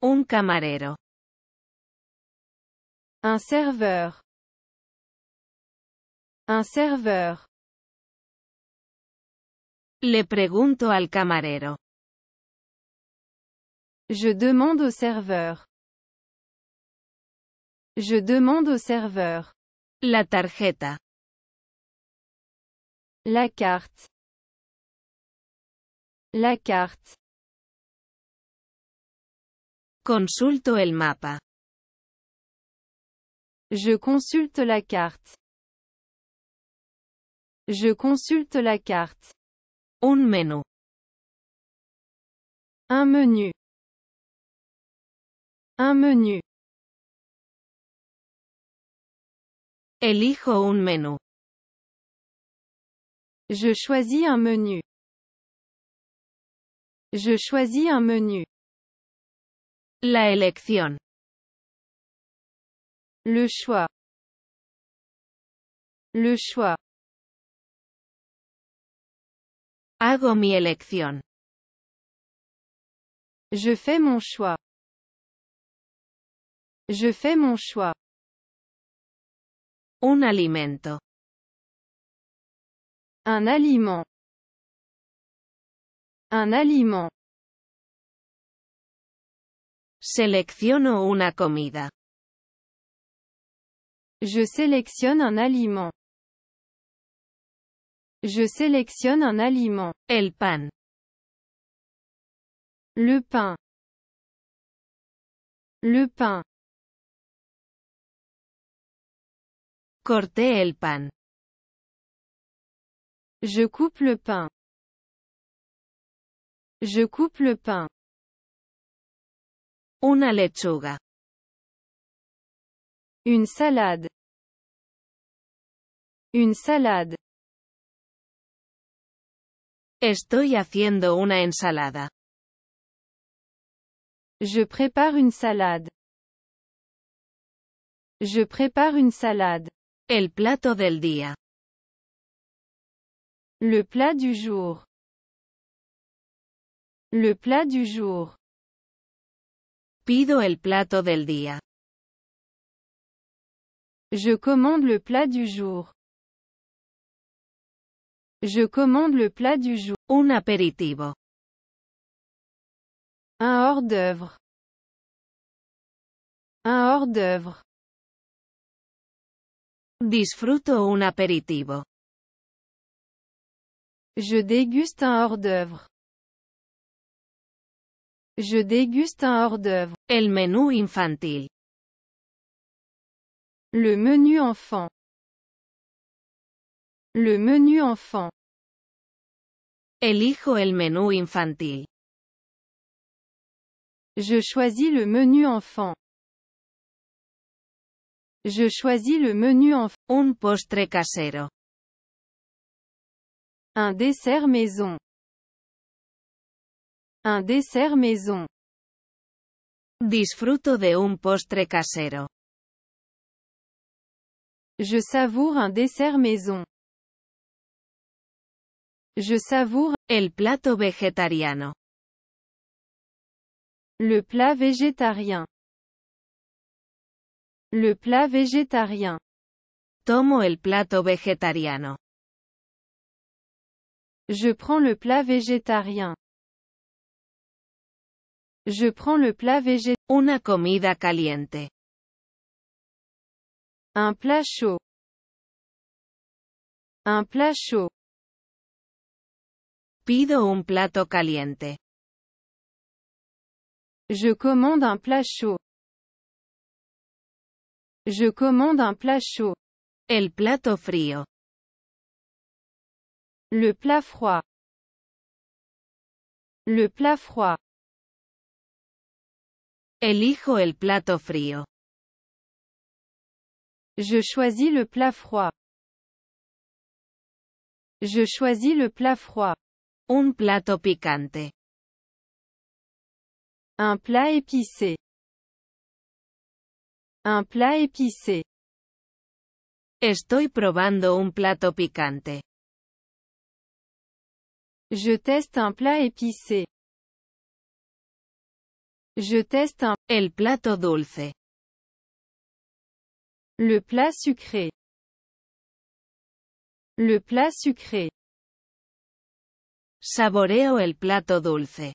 Un camarero. Un serveur. Un serveur. Le pregunto al camarero. Je demande au serveur. Je demande au serveur. La tarjeta. La carte. La carte. Consulto el mapa. Je consulte la carte. Je consulte la carte. Un menu. Un menu. Un menu. Elijo un menu. Je choisis un menu. Je choisis un menu. La elección. Le choix. Le choix. Hago mi elección. Je fais mon choix. Je fais mon choix. Un alimento. Un aliment. Un aliment. Selecciono una comida. Je sélectionne un aliment. Je sélectionne un aliment. El pan. Le pain. Le pain. Corté el pan. Je coupe le pain. Je coupe le pain. Una lechuga. Une salade. Une salade. Estoy haciendo una ensalada. Je prépare une salade. Je prépare une salade. El plato del día. Le plat du jour. Le plat du jour. Pido el plato del día. Je commande le plat du jour. Je commande le plat du jour. Un aperitivo. Un hors-d'œuvre. Un hors-d'œuvre. Disfruto un aperitivo. Je déguste un hors-d'œuvre. Je déguste un hors-d'œuvre. El menu infantil. Le menu enfant. Le menu enfant. Elijo el menú infantil. Je choisis le menu enfant. Je choisis le menu enfant. Un postre casero. Un dessert maison. Un dessert maison. Disfruto de un postre casero. Je savoure un dessert maison. Je savoure el plato vegetariano. Le plat végétarien. Le plat végétarien. Tomo el plato vegetariano. Je prends le plat végétarien. Je prends le plat végé. Une comida caliente. Un plat chaud. Un plat chaud. Pido un plato caliente. Je commande un plat chaud. Je commande un plat chaud. El plato frío. Le plat froid. Le plat froid. Elijo el plato frío. Je choisis le plat froid. Je choisis le plat froid. Un plato picante. Un plat épicé. Un plat épicé. Estoy probando un plato picante. Je teste un plat épicé. Je teste un el plato dulce. Le plat sucré. Le plat sucré. Saboreo el plato dulce.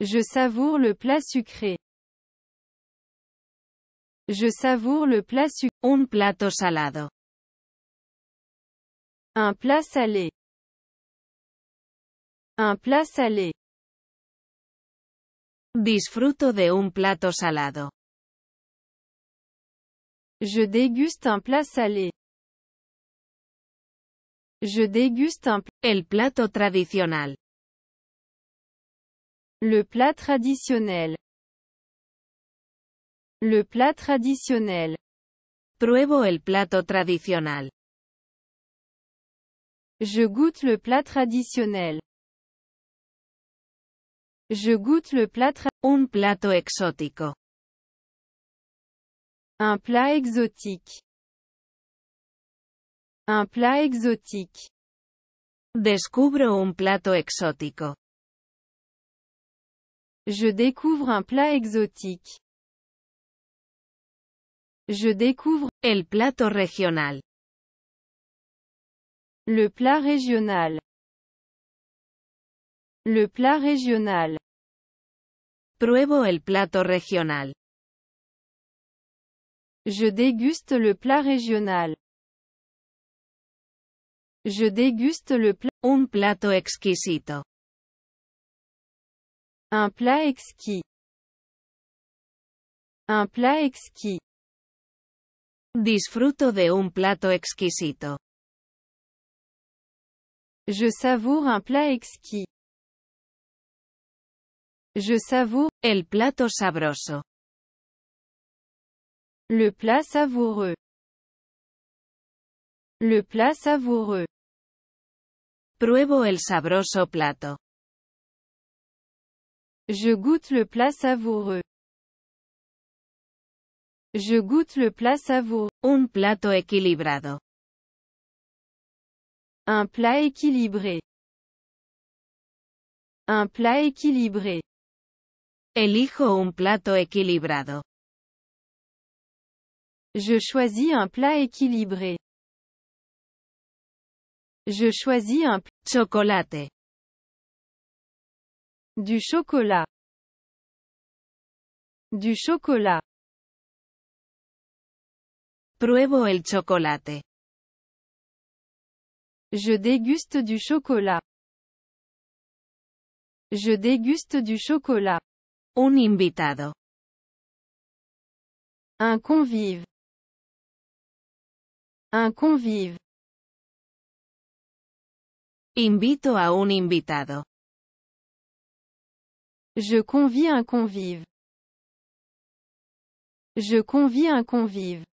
Je savoure le plat sucré. Je savoure le plat sucré. Un plato salado. Un plat salé. Un plat salé. Disfruto de un plato salado. Je déguste un plat salé. Je déguste un El plato tradicional. Le plat traditionnel. Le plat traditionnel. Pruebo el plato tradicional. Je goûte le plat traditionnel. Je goûte le plat un plateau exotique. Un plat exotique. Un plat exotique. découvre un plato exotique. Je découvre un plat exotique. Je découvre el plateau regional. Le plat régional. Le plat régional. Pruebo el plato regional. Je déguste le plat régional. Je déguste le plat. Un plato exquisito. Un plat exquis. Un plat exquis. Disfruto de un plato exquisito. Je savoure un plat exquis. Je savoure, le plato sabroso. Le plat savoureux. Le plat savoureux. Pruebo el sabroso plato. Je goûte le plat savoureux. Je goûte le plat savoureux. Un plato equilibrado. Un plat équilibré. Un plat équilibré. Elijo un plato equilibrado. Je choisis un plat équilibré. Je choisis un chocolat. Du chocolat. Du chocolat. Pruebo el chocolate. Je déguste du chocolat. Je déguste du chocolat. Un invitado. Un convive. Un convive. Invito a un invitado. Je convie un convive. Je convie un convive.